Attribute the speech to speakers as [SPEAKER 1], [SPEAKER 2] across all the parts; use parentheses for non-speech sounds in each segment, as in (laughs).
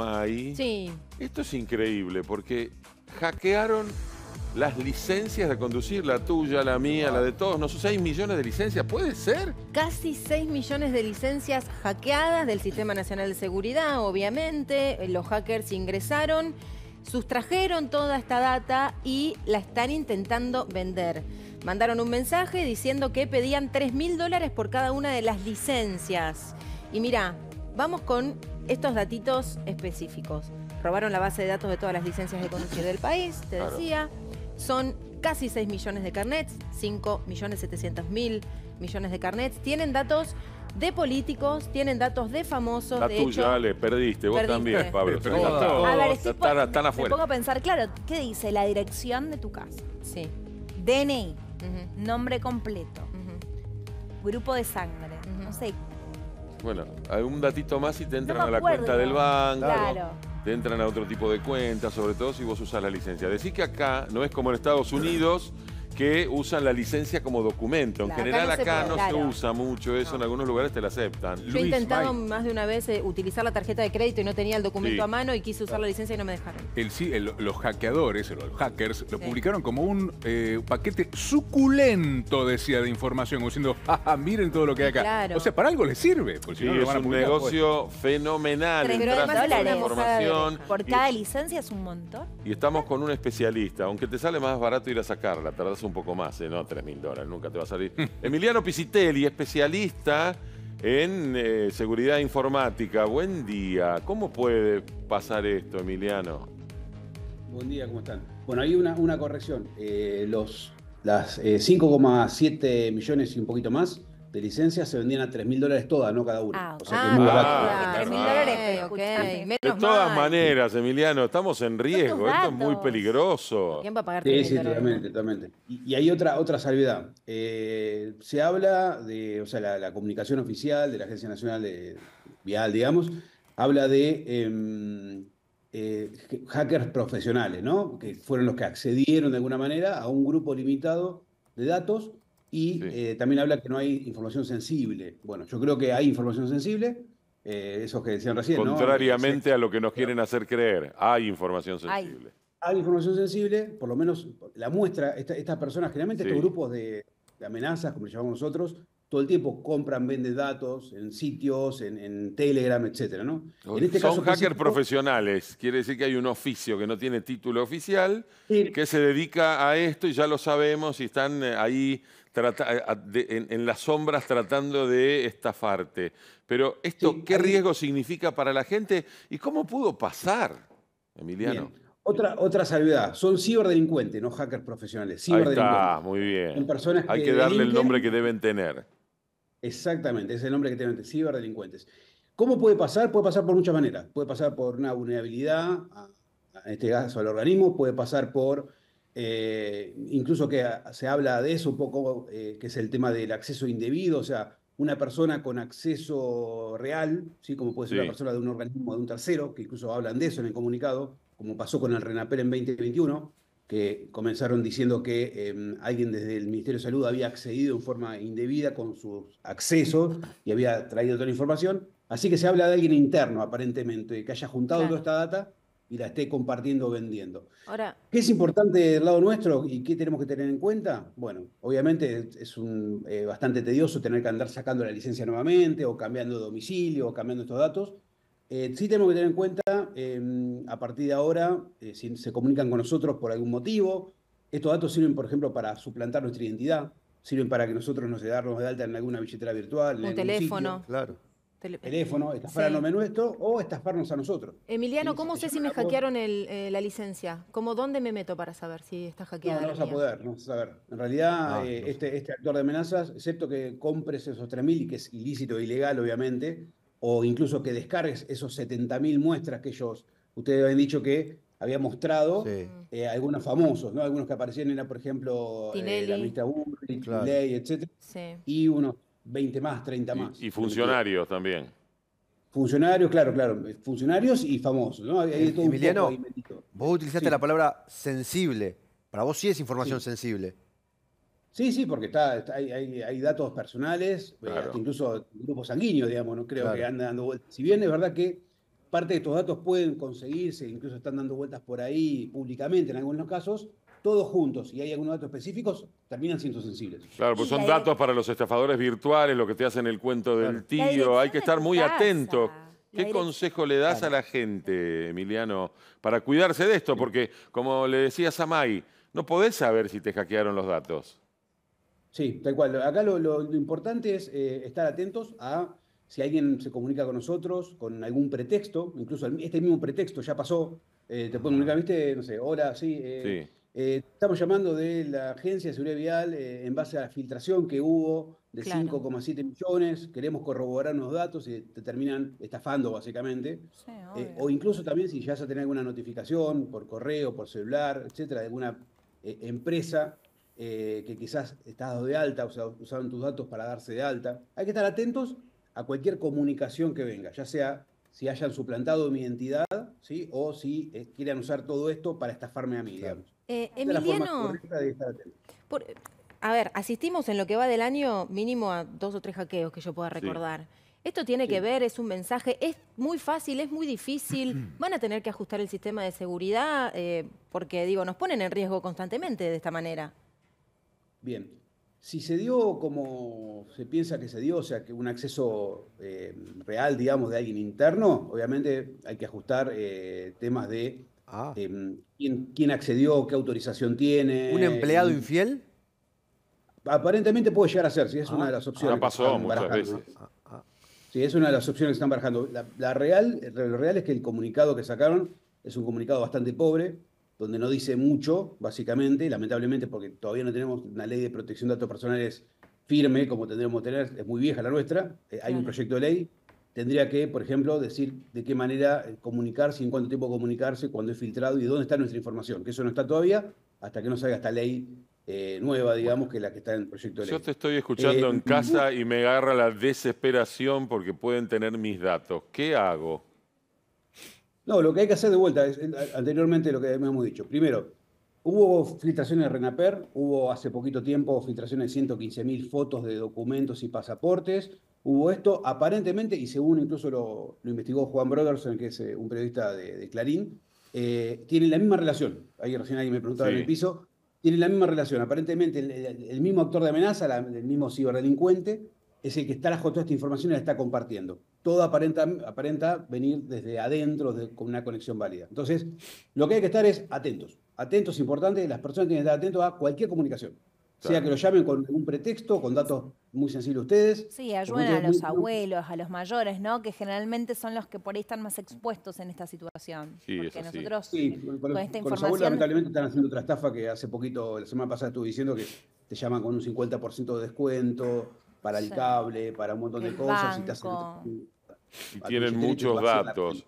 [SPEAKER 1] ahí. Sí. Esto es increíble porque hackearon las licencias de conducir, la tuya, la mía, la de todos, no sé, 6 millones de licencias, ¿puede ser?
[SPEAKER 2] Casi 6 millones de licencias hackeadas del Sistema Nacional de Seguridad, obviamente, eh, los hackers ingresaron, sustrajeron toda esta data y la están intentando vender. Mandaron un mensaje diciendo que pedían 3 mil dólares por cada una de las licencias. Y mira, vamos con estos datitos específicos. Robaron la base de datos de todas las licencias de conducir del país, te decía. Son casi 6 millones de carnets, 5 millones 700 mil millones de carnets. Tienen datos de políticos, tienen datos de famosos. La tuya, Ale,
[SPEAKER 1] perdiste, vos también, Pablo. a afuera. pongo a
[SPEAKER 2] pensar, claro, ¿qué dice? La dirección de tu casa. Sí. DNI, nombre completo, grupo de sangre, no sé,
[SPEAKER 1] bueno, un datito más si te entran a la cuenta del banco. Te entran a otro tipo de cuenta, sobre todo si vos usás la licencia. Decís que acá no es como en Estados Unidos que usan la licencia como documento. En general acá no, se, usa mucho eso, en algunos lugares te la aceptan. Yo he intentado
[SPEAKER 2] más de una vez eh, utilizar la tarjeta de crédito y no tenía el documento a mano y quise usar la licencia y no me dejaron.
[SPEAKER 3] sí, los hackeadores, los hackers, lo publicaron como un eh, paquete suculento, decía, de información, diciendo, ah, ah, miren todo lo que hay acá. O sea, para algo les sirve. Porque si un pues. negocio fenomenal.
[SPEAKER 2] Por cada licencia es un montón.
[SPEAKER 1] Y estamos con un especialista, aunque te sale más barato ir a sacarla, tardas un poco más, ¿eh? no 3 mil dólares, nunca te va a salir. (laughs) Emiliano Pisitelli, especialista en eh, seguridad informática. Buen día. ¿Cómo puede
[SPEAKER 3] pasar esto, Emiliano? Buen día, ¿cómo están? Bueno, hay una, una corrección. Eh, los, las 5,7 eh, millones y un poquito más de licencias se vendían a 3.000 mil dólares todas, no cada una.
[SPEAKER 1] De todas maneras,
[SPEAKER 3] Emiliano, estamos en riesgo. Esto es muy peligroso. ¿Quién va a pagar Sí, sí, totalmente, Y, hay otra, otra salvedad. Eh, se habla de, o sea, la, comunicación oficial de la Agencia Nacional de Vial, digamos, habla de em, eh, hackers profesionales, ¿no? Que fueron los que accedieron de alguna manera a un grupo limitado de datos y eh, también habla que no hay información sensible. Bueno, yo creo que hay información sensible, eh, esos que decían recién. Contrariamente
[SPEAKER 1] a lo que nos quieren hacer creer, hay información sensible.
[SPEAKER 3] Hay, información sensible, por lo menos la muestra, estas personas, generalmente estos grupos de, amenazas, como llamamos nosotros, todo el tiempo compran, venden datos en sitios, en, Telegram, etcétera, ¿no? Son este hackers
[SPEAKER 1] profesionales, quiere decir que hay un oficio que no tiene título oficial, que se dedica a esto y ya lo sabemos y están eh, ahí en, las sombras tratando de estafarte. Pero esto, ¿qué riesgo significa para la gente y cómo pudo pasar, Emiliano?
[SPEAKER 3] Otra, otra salvedad, son ciberdelincuentes, no hackers profesionales. Ciberdelincuentes. Ahí está,
[SPEAKER 1] muy bien. Hay que, darle el nombre que deben tener.
[SPEAKER 3] Exactamente, es el nombre que deben tener, ciberdelincuentes. ¿Cómo puede pasar? Puede pasar por muchas maneras. Puede pasar por una vulnerabilidad, a, en este caso al organismo, puede pasar por eh, incluso que se habla de eso un poco, eh, que es el tema del acceso indebido, o sea, una persona con acceso real, ¿sí? como puede ser una persona de un organismo de un tercero, que incluso hablan de eso en el comunicado, como pasó con el RENAPEL en 2021, que comenzaron diciendo que em, alguien desde el Ministerio de Salud había accedido en forma indebida con sus accesos y había traído toda la información. Así que se habla de alguien interno, aparentemente, que haya juntado toda esta data y la esté compartiendo o vendiendo. Ahora, ¿Qué es importante del lado nuestro y qué tenemos que tener en cuenta? Bueno, obviamente es un, eh, bastante tedioso tener que andar sacando la licencia nuevamente o cambiando de domicilio o cambiando estos datos. Eh, sí tenemos que tener en cuenta, em, a partir de ahora, eh, si se comunican con nosotros por algún motivo, estos datos sirven, por ejemplo, para suplantar nuestra identidad, sirven para que nosotros nos darnos de alta en alguna billetera virtual. En un teléfono. Claro teléfono, estafarnos nuestro o estafarnos a nosotros.
[SPEAKER 2] Emiliano, ¿cómo sé si me hackearon eh, la licencia? ¿Cómo, ¿Dónde me meto para saber si está hackeada? No, no vas a
[SPEAKER 3] poder, no vas a saber. En realidad, ah, eh, este, este, actor de amenazas, excepto que compres esos 3.000, que es ilícito, e ilegal, obviamente, o incluso que descargues esos 70.000 muestras que ellos, ustedes habían dicho que había mostrado eh, algunos famosos, ¿no? Algunos que aparecían era por ejemplo la ministra etc. Y unos 20 más, 30 más.
[SPEAKER 1] Y, funcionarios también.
[SPEAKER 3] Funcionarios, claro, claro. Eh, funcionarios y famosos. ¿no? Hay e- todo Emiliano, un vos utilizaste la palabra sensible. Para vos sí es información sensible. Sí, sí, porque está, hay, datos personales, eh, incluso grupos sanguíneos, digamos, no creo que andan dando vueltas. Si bien es verdad que parte de estos datos pueden conseguirse, incluso están dando vueltas por ahí públicamente en algunos casos, todos juntos, y hay algunos datos específicos, terminan siendo sensibles. Claro, pues son datos
[SPEAKER 1] para los estafadores virtuales, lo que te hacen el cuento del tío, hay que estar muy atentos. ¿Qué consejo le das a la gente, Emiliano, para cuidarse de esto? Porque, como le decía Samay, no podés saber si te hackearon los datos.
[SPEAKER 3] Sí, tal cual. Acá lo, importante es eh, estar atentos a si alguien se comunica con nosotros con algún pretexto, incluso este mismo pretexto ya pasó, eh, te pueden comunicar, viste, no sé, hola, sí, eh, sí. Eh, estamos llamando de la Agencia de Seguridad Vial eh, en base a la filtración que hubo de 5,7 millones. Queremos corroborar los datos y te terminan estafando, básicamente. Eh, o incluso también si ya a tener alguna notificación por correo, por celular, etcétera, de alguna empresa que quizás estás de alta, o sea, usaron tus datos para darse de alta. Hay que estar atentos a cualquier comunicación que venga, ya sea si hayan suplantado mi identidad, ¿sí? o si eh, quieren usar todo esto para estafarme a mí,
[SPEAKER 2] eh, Emiliano, a ver, asistimos en lo que va del año mínimo a dos o tres hackeos que yo pueda recordar. Esto tiene que ver, es un mensaje, es muy fácil, es muy difícil, (clears throat) van a tener que ajustar el sistema de seguridad eh, porque, digo, nos ponen en riesgo constantemente de esta manera.
[SPEAKER 3] Bien, si se dio como se piensa que se dio, o sea, que un acceso eh, real, digamos, de alguien interno, obviamente hay que ajustar eh, temas de ah. em, quién, accedió, qué autorización tiene. ¿Un empleado infiel? Aparentemente puede llegar a ser, si es una de las ah, opciones. que pasó muchas veces. Ah, sí, es una de las opciones que están barajando. real, lo real es que el comunicado que sacaron es un comunicado bastante pobre, donde no dice mucho, básicamente, lamentablemente porque todavía no tenemos una ley de protección de datos personales firme como tendríamos que tener, es muy vieja la nuestra, eh, hay un proyecto de ley, tendría que, por ejemplo, decir de qué manera eh, comunicarse, en cuánto tiempo comunicarse, cuándo es filtrado y dónde está nuestra información, que eso no está todavía hasta que no salga esta ley eh, nueva, digamos, que la que está en el proyecto de ley. Yo te estoy escuchando en casa
[SPEAKER 1] y me agarra la desesperación porque pueden tener mis datos. ¿Qué hago?
[SPEAKER 3] No, lo que hay que hacer de vuelta es eh, anteriormente lo que hemos dicho. Primero, hubo filtraciones de RENAPER, hubo hace poquito tiempo filtraciones de 115.000 fotos de documentos y pasaportes. Hubo esto, aparentemente, y según incluso lo, investigó Juan Broderson, que es eh, un periodista de, Clarín, eh, tienen la misma relación. Ahí recién alguien me preguntaba en el piso. Tienen la misma relación. Aparentemente, el, mismo actor de amenaza, el mismo ciberdelincuente, es el que está bajo toda esta información y la está compartiendo. Todo aparenta, aparenta venir desde adentro con una conexión válida. Entonces, lo que hay que estar es atentos. Atentos, importante, las personas tienen que estar atentos a cualquier comunicación. Sea que lo llamen con algún pretexto, con datos muy sencillos ustedes.
[SPEAKER 2] Sí, ayuden a los abuelos, a los mayores, ¿no? Que generalmente son los que por ahí están más expuestos en esta situación.
[SPEAKER 3] Sí, con, esta información... los abuelos lamentablemente están haciendo otra estafa que hace poquito, la semana pasada estuve diciendo que te llaman con un 50% de descuento, para el cable, para un montón de cosas. Y,
[SPEAKER 1] tienen muchos datos.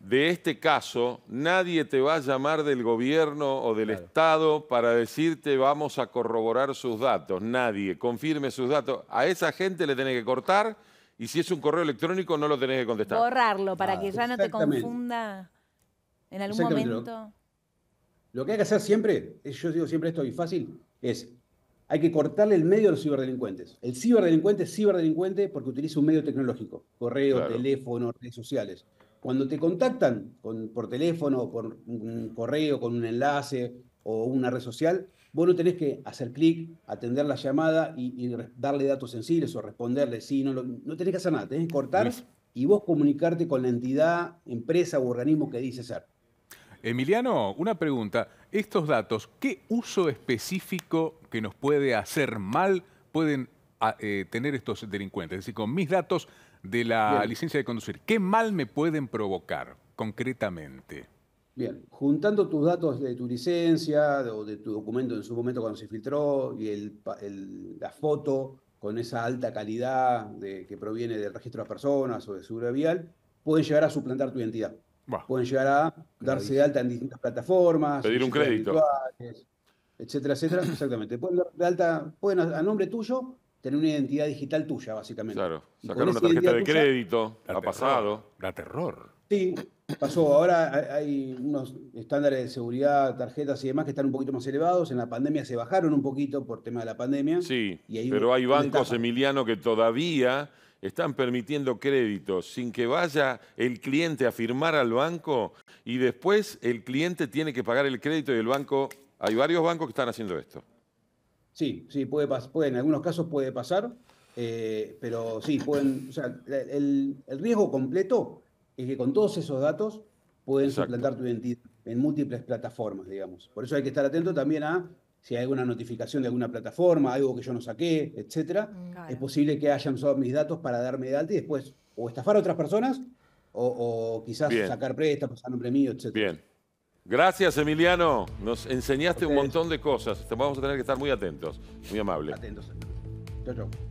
[SPEAKER 1] De este caso, nadie te va a llamar del gobierno o del Estado para decirte vamos a corroborar sus datos. Nadie. Confirme sus datos. A esa gente le tenés que cortar y si es un correo electrónico no lo tenés que contestar.
[SPEAKER 2] Borrarlo para que ya no te confunda en algún momento.
[SPEAKER 3] Lo, lo que hay que hacer siempre, yo digo siempre esto y fácil, es hay que cortarle el medio a los ciberdelincuentes. El ciberdelincuente es ciberdelincuente porque utiliza un medio tecnológico, correo, teléfono, redes sociales. Cuando te contactan por teléfono, por un correo, con un enlace o una red social, vos no tenés que hacer clic, atender la llamada y, darle datos sensibles o responderle, sí, no, no tenés que hacer nada, tenés que cortar y vos comunicarte con la entidad, empresa o organismo que dice ser.
[SPEAKER 1] Emiliano, una pregunta. Estos datos, ¿qué uso
[SPEAKER 3] específico que nos puede hacer mal pueden ah, eh, tener estos delincuentes? Es decir, con mis datos de la licencia de conducir, ¿qué mal me pueden provocar concretamente? Bien, juntando tus datos de tu licencia o de tu documento en su momento cuando se filtró y el, la foto con esa alta calidad que proviene del registro de personas o de seguridad vial, pueden llegar a suplantar tu identidad pueden llegar a darse de alta en distintas plataformas. Pedir un crédito. Etcétera, etcétera. (clears throat) Exactamente. Pueden de alta, pueden a, nombre tuyo tener una identidad digital tuya, básicamente. Claro, sacar una tarjeta de
[SPEAKER 1] crédito, ha pasado. Da
[SPEAKER 3] terror. Sí, pasó. Ahora hay unos estándares de seguridad, tarjetas y demás que están un poquito más elevados. En la pandemia se bajaron un poquito por tema de la pandemia.
[SPEAKER 1] Sí, pero hay bancos, Emiliano, que todavía están permitiendo créditos sin que vaya el cliente a firmar al banco y después el cliente tiene que pagar el crédito y el banco... Hay varios bancos que están haciendo
[SPEAKER 3] esto. Sí, sí, puede, en algunos casos puede pasar, eh, pero sí, pueden, o sea, el, riesgo completo es que con todos esos datos pueden suplantar tu identidad en múltiples plataformas, digamos. Por eso hay que estar atento también a si hay alguna notificación de alguna plataforma, algo que yo no saqué, etcétera mm. Es posible que hayan usado mis datos para darme de alta y después o estafar a otras personas o, quizás sacar préstamos a nombre mío,
[SPEAKER 1] etc. Bien. Gracias, Emiliano. Nos enseñaste un montón de cosas. Vamos a tener que estar muy atentos. Muy amable. Atentos.
[SPEAKER 3] Chau, chau.